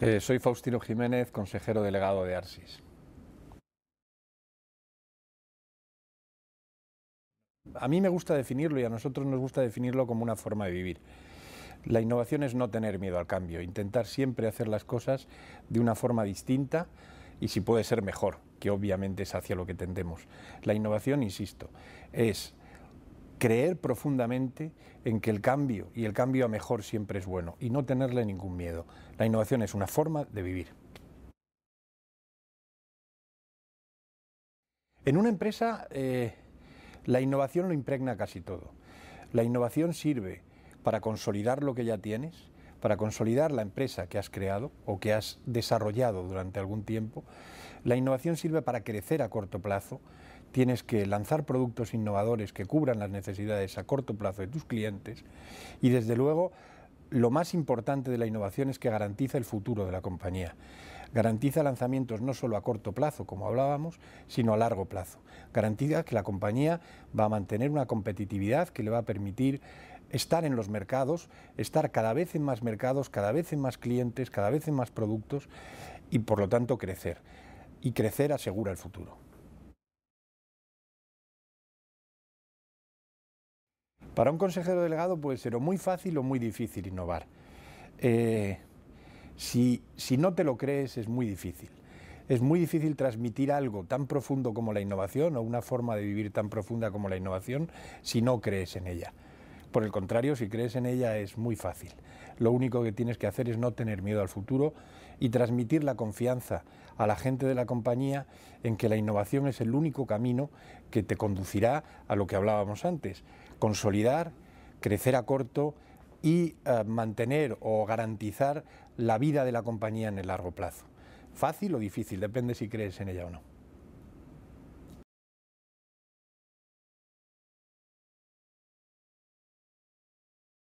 Eh, soy Faustino Jiménez, consejero delegado de ARSIS. A mí me gusta definirlo y a nosotros nos gusta definirlo como una forma de vivir. La innovación es no tener miedo al cambio, intentar siempre hacer las cosas de una forma distinta y si puede ser mejor, que obviamente es hacia lo que tendemos. La innovación, insisto, es creer profundamente en que el cambio y el cambio a mejor siempre es bueno y no tenerle ningún miedo. La innovación es una forma de vivir. En una empresa eh, la innovación lo impregna casi todo. La innovación sirve para consolidar lo que ya tienes, para consolidar la empresa que has creado o que has desarrollado durante algún tiempo. La innovación sirve para crecer a corto plazo, tienes que lanzar productos innovadores que cubran las necesidades a corto plazo de tus clientes y desde luego lo más importante de la innovación es que garantiza el futuro de la compañía. Garantiza lanzamientos no solo a corto plazo, como hablábamos, sino a largo plazo. Garantiza que la compañía va a mantener una competitividad que le va a permitir estar en los mercados, estar cada vez en más mercados, cada vez en más clientes, cada vez en más productos y por lo tanto crecer. Y crecer asegura el futuro. Para un consejero delegado puede ser o muy fácil o muy difícil innovar. Eh, si no te lo crees es muy difícil. Es muy difícil transmitir algo tan profundo como la innovación o una forma de vivir tan profunda como la innovación si no crees en ella. Por el contrario, si crees en ella es muy fácil. Lo único que tienes que hacer es no tener miedo al futuro y transmitir la confianza a la gente de la compañía en que la innovación es el único camino que te conducirá a lo que hablábamos antes, consolidar, crecer a corto y eh, mantener o garantizar la vida de la compañía en el largo plazo. Fácil o difícil, depende si crees en ella o no.